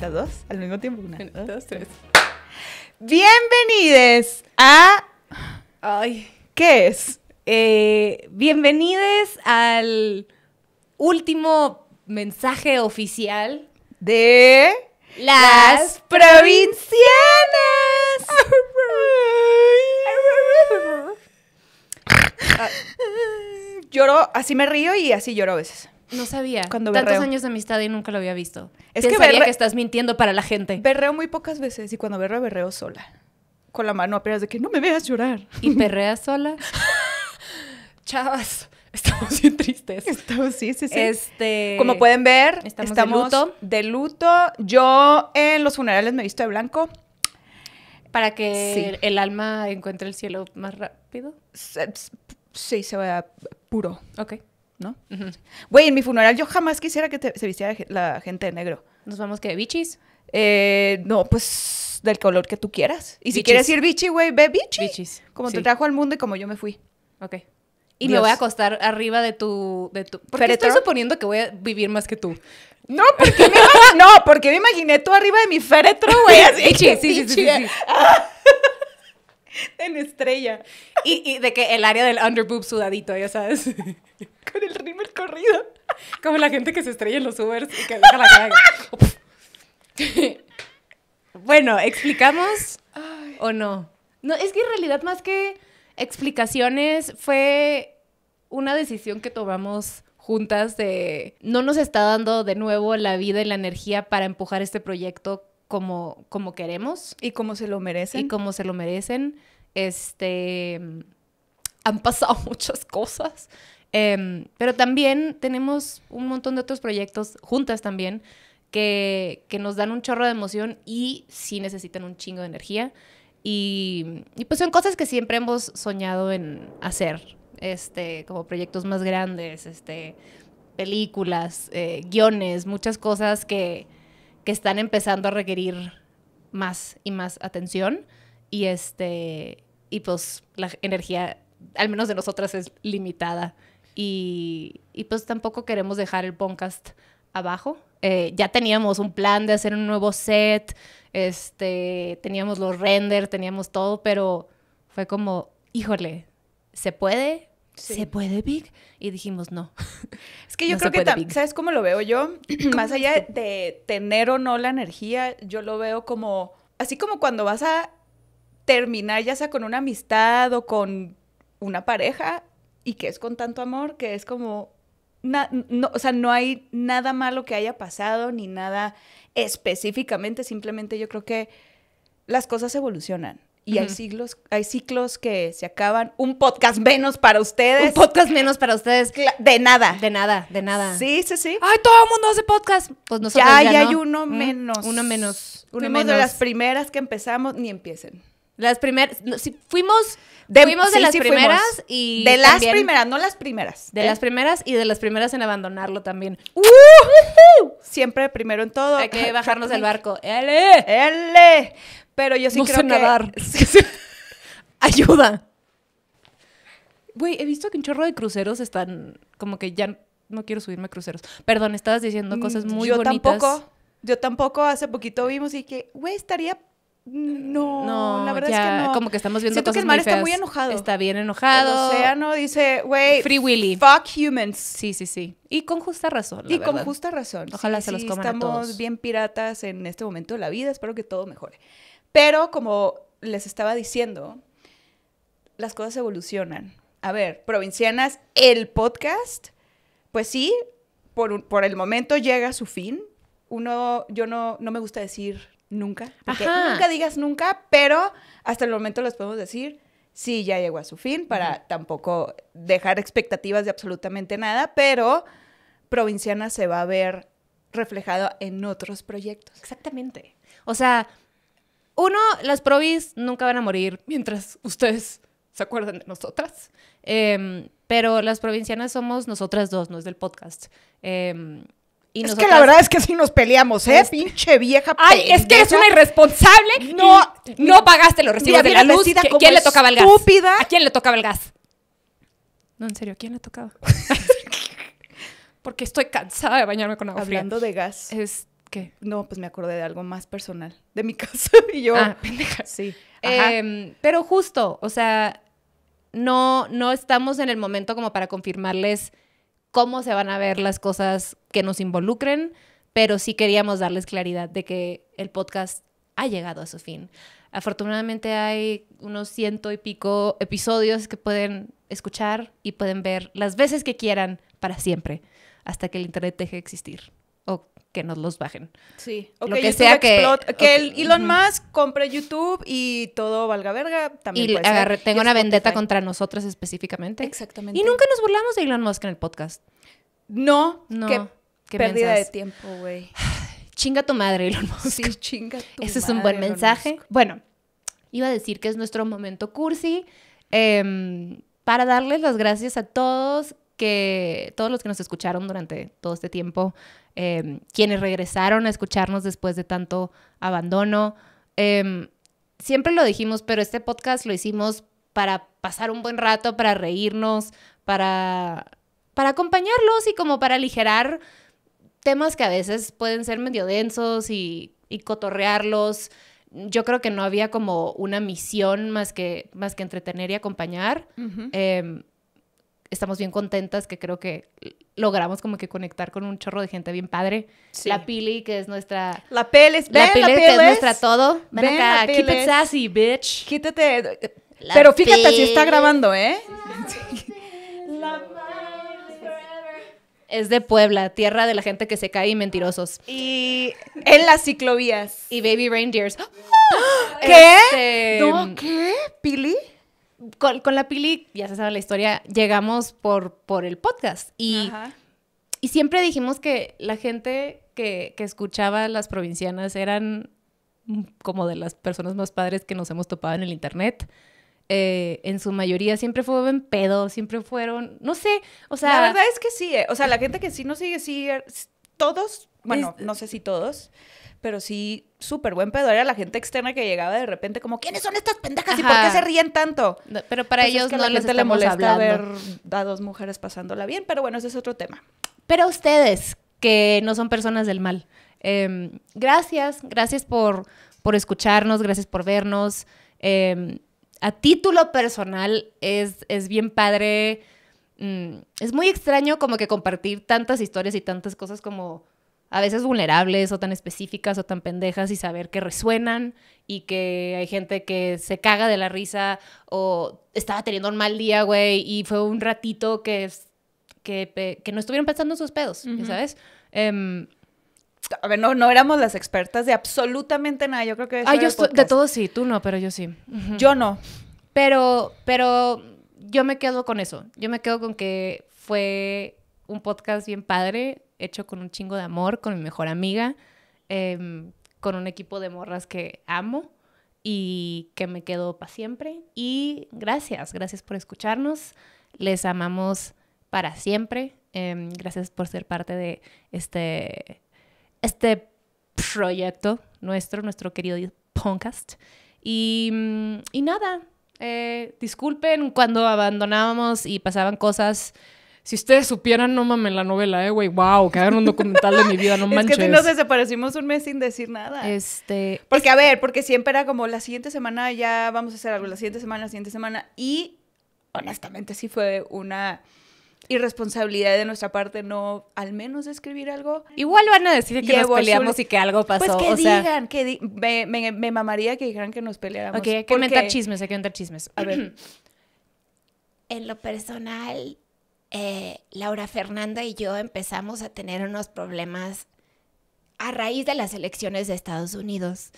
Las dos al mismo tiempo. Una, dos, tres. Bienvenides a. Ay. ¿Qué es? Eh, bienvenides al último mensaje oficial de las, las provincianas. así me río y así lloro a veces. No sabía. Cuando Tantos años de amistad y nunca lo había visto. Es que, berre... que estás mintiendo para la gente. Berreo muy pocas veces y cuando berreo, berreo sola. Con la mano apenas de que no me veas llorar. ¿Y perreas sola? Chavas, estamos bien tristes. Estamos, sí, sí, sí. Este... Como pueden ver, estamos, de, luto. Yo en los funerales me visto de blanco. Para que el alma encuentre el cielo más rápido. Sí, se vea puro. Ok. ¿No? Güey, en mi funeral yo jamás quisiera que se vistiera la gente de negro. ¿Nos vamos que de bichis? Eh, no, pues del color que tú quieras. Y si quieres ir bichi, güey, ve bichi. Bichis. Como te trajo al mundo y como yo me fui. Ok. Y me voy a acostar arriba de tu... De tu porque estoy suponiendo que voy a vivir más que tú. No, porque me, no, porque me imaginé tú arriba de mi féretro, güey. sí, sí, sí, sí, ah. en estrella. Y, de que el área del underboob sudadito, ya sabes. Con el rímel corrido. Como la gente que se estrella en los Ubers y que deja la cara. bueno, ¿explicamos o no? No, es que en realidad más que explicaciones fue una decisión que tomamos juntas de no nos está dando de nuevo la vida y la energía para empujar este proyecto como, queremos. Y como se lo merecen. Y como se lo merecen. Este, mm, han pasado muchas cosas. Em, pero también tenemos un montón de otros proyectos juntas también que, nos dan un chorro de emoción y sí necesitan un chingo de energía. Y, pues son cosas que siempre hemos soñado en hacer, este, como proyectos más grandes, este, películas, eh, guiones, muchas cosas que, que están empezando a requerir más y más atención y este y pues la energía al menos de nosotras es limitada y, pues tampoco queremos dejar el podcast abajo eh, ya teníamos un plan de hacer un nuevo set este teníamos los render teníamos todo pero fue como híjole se puede ¿Se puede, big Y dijimos, no. Es que yo creo que, también, ¿sabes cómo lo veo yo? Más allá de tener o no la energía, yo lo veo como, así como cuando vas a terminar ya sea con una amistad o con una pareja y que es con tanto amor, que es como, no, o sea, no hay nada malo que haya pasado ni nada específicamente, simplemente yo creo que las cosas evolucionan y hay siglos, hay ciclos que se acaban. Un podcast menos para ustedes. Un podcast menos para ustedes. De nada. De nada, de nada. Sí, sí, sí. Ay, todo el mundo hace podcast. Pues nosotros ya, ya, hay uno menos. uno menos. Uno fuimos de las primeras que empezamos, ni empiecen. Las primeras, fuimos, de, fuimos de las primeras y de las primeras, no las primeras. De las ¿eh? primeras y de las primeras en abandonarlo también. ¡Uh! Siempre primero en todo. Hay que bajarnos del barco. L. L. Pero yo sí no creo nadar. Ayuda. Güey, he visto que un chorro de cruceros están como que ya no quiero subirme a cruceros. Perdón, estabas diciendo mm, cosas muy bonitas. Yo tampoco. Yo tampoco hace poquito vimos y que, güey, estaría mm, no, la verdad es que no. Como que estamos viendo Siento cosas que el mar está muy enojado. Está bien enojado. El océano dice, güey, Free Willy. Fuck humans. Sí, sí, sí. Y con justa razón. y con justa razón. Ojalá se los coman Estamos todos. bien piratas en este momento de la vida. Espero que todo mejore. Pero como les estaba diciendo, las cosas evolucionan. A ver, provincianas, el podcast, pues sí, por, el momento llega a su fin. Uno, yo no, no me gusta decir nunca, nunca digas nunca, pero hasta el momento les podemos decir, sí, ya llegó a su fin, para tampoco dejar expectativas de absolutamente nada, pero provinciana se va a ver reflejado en otros proyectos. Exactamente. O sea, uno, las provis nunca van a morir mientras ustedes se acuerdan de nosotras. Em, pero las provincianas somos nosotras dos, no es del podcast. Em, es que la verdad es que sí nos peleamos, ¿eh? Es... Pues, Pinche vieja. Ay, es que eres una irresponsable. No, no pagaste los recibos de la luz. ¿A quién le tocaba el gas? Estúpida. ¿A quién le tocaba el gas? No, en serio, ¿a quién le tocaba? Porque estoy cansada de bañarme con agua Hablando de gas. Este, no, pues me acordé de algo más personal, de mi casa y yo. Ah, pendeja. Sí. pero justo, o sea, no, no estamos en el momento como para confirmarles cómo se van a ver las cosas que nos involucren, pero sí queríamos darles claridad de que el podcast ha llegado a su fin. Afortunadamente hay unos ciento y pico episodios que pueden escuchar y pueden ver las veces que quieran para siempre, hasta que el Internet deje de existir que nos los bajen. Sí, lo que sea que, que Elon Musk compre YouTube y todo valga verga también. Y tenga una vendetta contra nosotros específicamente. Exactamente. Y nunca nos burlamos de Elon Musk en el podcast. No, no. Qué, pérdida de tiempo, güey. chinga tu madre, Elon Musk. Sí, chinga tu Ese es un buen mensaje. Bueno, iba a decir que es nuestro momento cursi. Em, para darles las gracias a todos que todos los que nos escucharon durante todo este tiempo, Em, quienes regresaron a escucharnos después de tanto abandono. Em, siempre lo dijimos, pero este podcast lo hicimos para pasar un buen rato, para reírnos, para, para acompañarlos y como para aligerar temas que a veces pueden ser medio densos y, y cotorrearlos. Yo creo que no había como una misión más que, más que entretener y acompañar estamos bien contentas que creo que logramos como que conectar con un chorro de gente bien padre. La Pili, que es nuestra... La Peles, la la que es nuestra todo. Ven, acá, keep it sassy, bitch. Quítate. Eh, pero fíjate, si está grabando, ¿eh? es de Puebla, tierra de la gente que se cae y mentirosos. Y en las ciclovías. Y baby reindeers. ¿Qué? Este, ¿No, ¿Qué? ¿Pili? con, la Pili, ya se sabe la historia, llegamos por, por el podcast y, y siempre dijimos que la gente que, que escuchaba las provincianas eran como de las personas más padres que nos hemos topado en el internet. Eh, en su mayoría siempre fue en pedo, siempre fueron, no sé, o sea... La verdad es que sí, eh. o sea, la gente que sí nos sigue, sí, todos, bueno, no sé si todos, pero sí súper buen pedo. Era la gente externa que llegaba de repente como, ¿quiénes son estas pendejas y por qué se ríen tanto? pero para pues ellos es que no les le molesta ver a dos mujeres pasándola bien, pero bueno, ese es otro tema. Pero ustedes, que no son personas del mal, em, gracias, gracias por, por escucharnos, gracias por vernos. Em, a título personal es, es bien padre. Mm, es muy extraño como que compartir tantas historias y tantas cosas como a veces vulnerables o tan específicas o tan pendejas y saber que resuenan y que hay gente que se caga de la risa o estaba teniendo un mal día, güey, y fue un ratito que, que, no estuvieron pensando en sus pedos, ¿sabes? Em, a ver, no, no éramos las expertas de absolutamente nada. Yo creo que... de todo sí, tú no, pero yo sí. Yo no. Pero, pero yo me quedo con eso. Yo me quedo con que fue un podcast bien padre hecho con un chingo de amor, con mi mejor amiga, em, con un equipo de morras que amo y que me quedo para siempre. Y gracias, gracias por escucharnos. Les amamos para siempre. Em, gracias por ser parte de este, este proyecto nuestro, nuestro querido podcast. Y, nada, eh, disculpen cuando abandonábamos y pasaban cosas si ustedes supieran, no mames, la novela, eh, güey, wow, que hagan un documental de mi vida, no manches. Es que si nos desaparecimos un mes sin decir nada. Este. Porque, a ver, porque siempre era como la siguiente semana ya vamos a hacer algo, la siguiente semana, la siguiente semana. Y honestamente sí fue una irresponsabilidad de nuestra parte no al menos escribir algo. Igual van a decir que nos peleamos y que algo pues pasó. Pues que digan, que digan. me, mamaría que dijeran que nos peleáramos. Ok, hay que porque... chismes, hay que chismes. A ver. en lo personal, eh, Laura Fernanda y yo empezamos a tener unos problemas a raíz de las elecciones de Estados Unidos.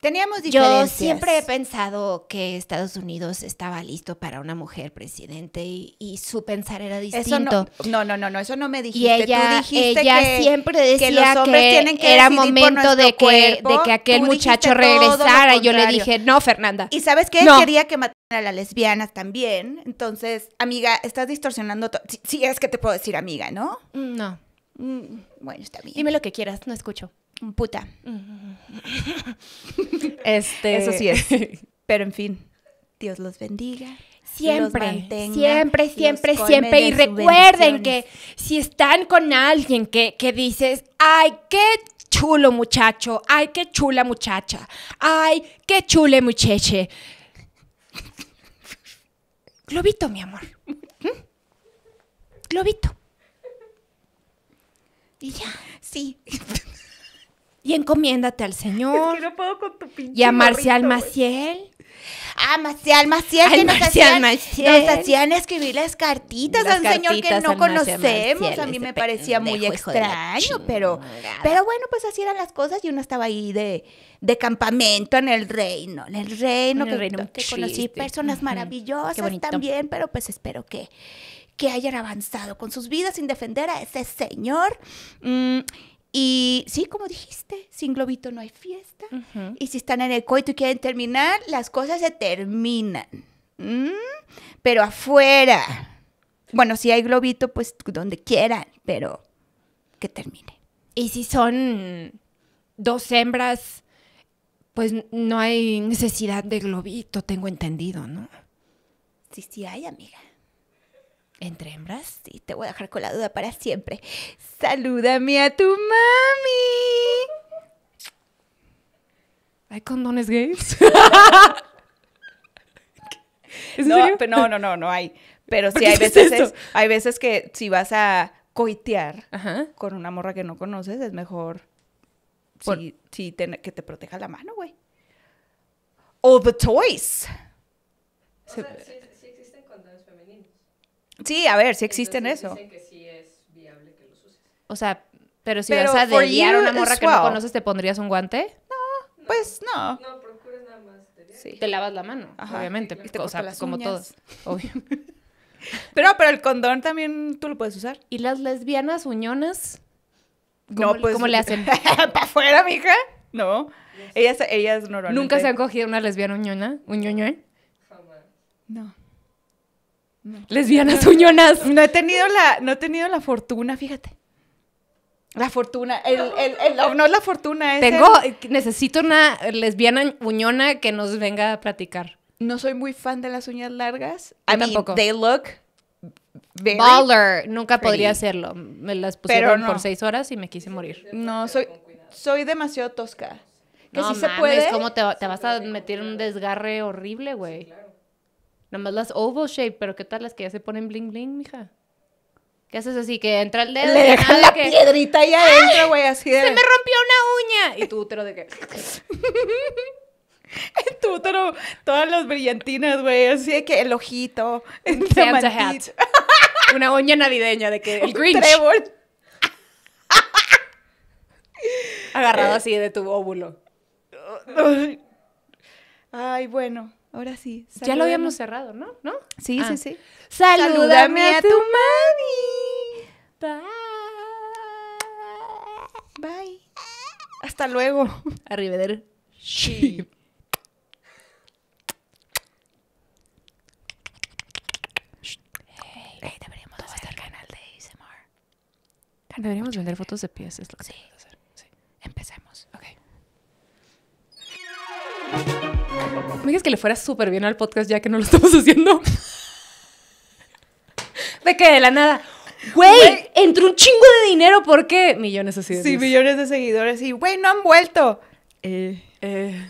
Teníamos diferencias. Yo siempre he pensado que Estados Unidos estaba listo para una mujer presidente y, su pensar era distinto. no, no, no, no, eso no me dijiste. ella, siempre decía que, tienen que era momento de que, de que aquel muchacho regresara. Yo le dije, no, Fernanda. ¿Y sabes qué? Quería que a las lesbianas también. Entonces, amiga, estás distorsionando todo. Si, es que te puedo decir amiga, ¿no? Mm, no. Mm, bueno, está bien. Dime lo que quieras, no escucho. Puta. este... Eso sí es. Pero en fin, Dios los bendiga. Siempre, siempre, siempre, siempre. Y recuerden que si están con alguien que, que dices, ay, qué chulo muchacho, ay, qué chula muchacha, ay, qué chule mucheche Globito, mi amor. ¿Mm? Globito. Y ya. Sí. y encomiéndate al Señor. Es puedo con tu pinche. Y a Marcial Maciel. Ah, Maciel, Maciel, que nos, hacían, escribir las cartitas a un señor que no conocemos. a mí me parecía muy extraño, pero, pero bueno, pues así eran las cosas y uno estaba ahí de, de campamento en el reino, en el reino, que, conocí personas maravillosas también, pero pues espero que, que hayan avanzado con sus vidas sin defender a ese señor. Mm, y sí, como dijiste, sin globito no hay fiesta. Y si están en el coito y quieren terminar, las cosas se terminan. ¿Mm? Pero afuera. Bueno, si hay globito, pues donde quieran, pero que termine. Y si son dos hembras, pues no hay necesidad de globito, tengo entendido, ¿no? Sí, sí hay, amiga. ¿Entre hembras? Sí, te voy a dejar con la duda para siempre. ¡Salúdame a tu mami! ¿Hay condones gays? no, Pero no, no, no, no hay. Pero sí hay veces, hay veces que si vas a coitear con una morra que no conoces, es mejor si, que te proteja la mano, güey. All the toys. Sí, a ver, sí existen eso. Dicen que sí es viable que los uses. O sea, pero si vas a deliar a una morra que no conoces, ¿te pondrías un guante? No, pues no. No, procuras nada más Sí. Te lavas la mano, obviamente. o sea, como todas obviamente. Pero, pero el condón también tú lo puedes usar. ¿Y las lesbianas uñonas? ¿Cómo, pues, le hacen? ¿Para afuera, mija? No. Ellas, ellas normalmente... ¿Nunca se han cogido una lesbiana uñona? uñoño Jamás. No. Lesbianas uñonas. No he tenido la, no he tenido la fortuna, fíjate. La fortuna, el, el, no la fortuna, es Tengo, eh, necesito una lesbiana uñona que nos venga a platicar. No soy muy fan de las uñas largas. A mí They look Baller, nunca podría hacerlo. Me las pusieron por seis horas y me quise morir. No, soy, soy demasiado tosca. Que se puede. ¿Cómo te, vas a meter un desgarre horrible, güey? Nada más las oval shape, pero ¿qué tal las que ya se ponen bling bling, mija? ¿Qué haces así? Que entra el dedo. Le dejan la que... piedrita ahí adentro, güey, así de. Se me rompió una uña. Y tu útero de que. en tu útero, todas las brillantinas, güey, así de que el ojito. Santa hat. una uña navideña de que el Grinch. Trébol. Agarrado así de tu óvulo. Ay, bueno. Ahora sí. Ya lo habíamos cerrado, ¿no? ¿No? Sí, sí, ah. sí. Salúdame, a tu mami. Bye. Bye. Hasta luego. Arrivederci. Sí. Hey, deberíamos hacer el canal de ASMR. Deberíamos vender fotos de pies, es lo que sí. hacer. Sí. Empecemos. Me dices que le fuera súper bien al podcast ya que no lo estamos haciendo. de que de la nada. Güey, entró un chingo de dinero, ¿por qué? Millones de seguidores. Sí, millones de seguidores. Y, güey, no han vuelto. Eh. Eh.